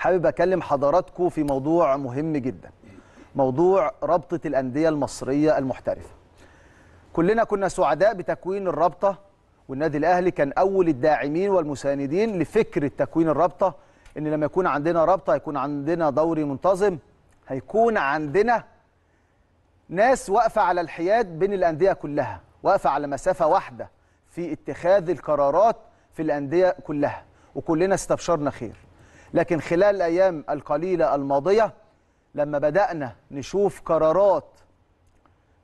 حابب أكلم حضراتكم في موضوع مهم جدا موضوع رابطة الأندية المصرية المحترفة كلنا كنا سعداء بتكوين الرابطة والنادي الأهلي كان أول الداعمين والمساندين لفكرة تكوين الرابطة إن لما يكون عندنا رابطة هيكون عندنا دوري منتظم هيكون عندنا ناس واقفة على الحياد بين الأندية كلها واقفة على مسافة واحدة في اتخاذ القرارات في الأندية كلها وكلنا استبشرنا خير لكن خلال الأيام القليلة الماضية لما بدأنا نشوف قرارات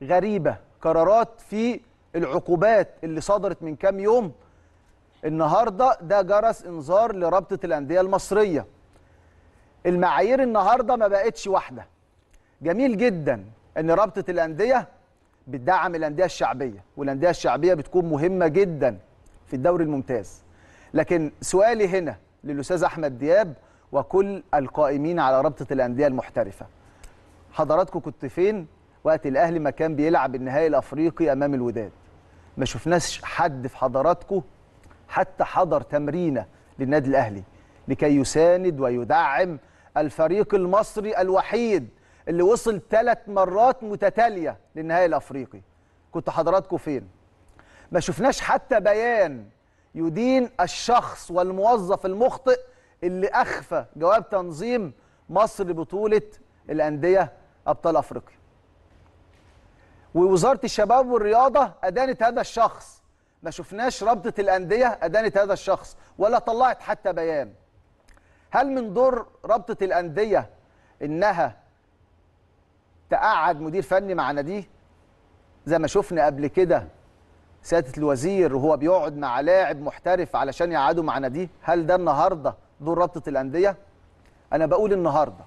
غريبة قرارات في العقوبات اللي صدرت من كام يوم النهاردة ده جرس انذار لرابطة الأندية المصرية المعايير النهاردة ما بقتش واحدة جميل جدا أن رابطة الأندية بتدعم الأندية الشعبية والأندية الشعبية بتكون مهمة جدا في الدوري الممتاز لكن سؤالي هنا للأستاذ أحمد دياب وكل القائمين على رابطة الأندية المحترفة حضراتكم كنت فين وقت الأهلي ما كان بيلعب النهائي الأفريقي أمام الوداد ما شفناش حد في حضراتكم حتى حضر تمرينة للنادي الأهلي لكي يساند ويدعم الفريق المصري الوحيد اللي وصل ثلاث مرات متتالية للنهائي الأفريقي كنت حضراتكم فين ما شفناش حتى بيان يدين الشخص والموظف المخطئ اللي اخفى جواب تنظيم مصر لبطوله الانديه ابطال افريقيا. ووزاره الشباب والرياضه ادانت هذا الشخص ما شفناش رابطه الانديه ادانت هذا الشخص ولا طلعت حتى بيان. هل من دور رابطه الانديه انها تقعد مدير فني مع ناديه؟ زي ما شفنا قبل كده سياده الوزير وهو بيقعد مع لاعب محترف علشان يقعدوا مع ناديه هل ده النهارده دور رابطه الانديه انا بقول النهارده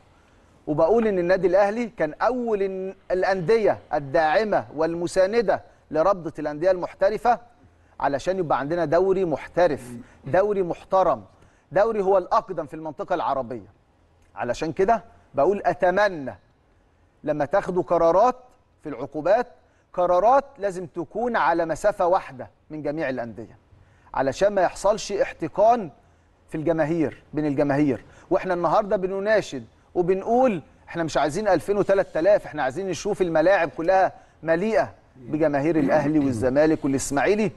وبقول ان النادي الاهلي كان اول الانديه الداعمه والمسانده لرابطه الانديه المحترفه علشان يبقى عندنا دوري محترف دوري محترم دوري هو الاقدم في المنطقه العربيه علشان كده بقول اتمنى لما تاخدوا قرارات في العقوبات قرارات لازم تكون على مسافة واحدة من جميع الأندية علشان ما يحصلش احتقان في الجماهير بين الجماهير واحنا النهارده بنناشد وبنقول احنا مش عايزين 2000 و3000 احنا عايزين نشوف الملاعب كلها مليئه بجماهير الاهلي والزمالك والاسماعيلي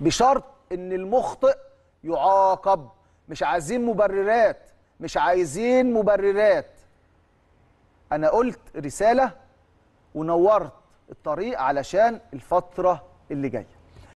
بشرط ان المخطئ يعاقب مش عايزين مبررات مش عايزين مبررات انا قلت رساله ونورت الطريق علشان الفتره اللي جايه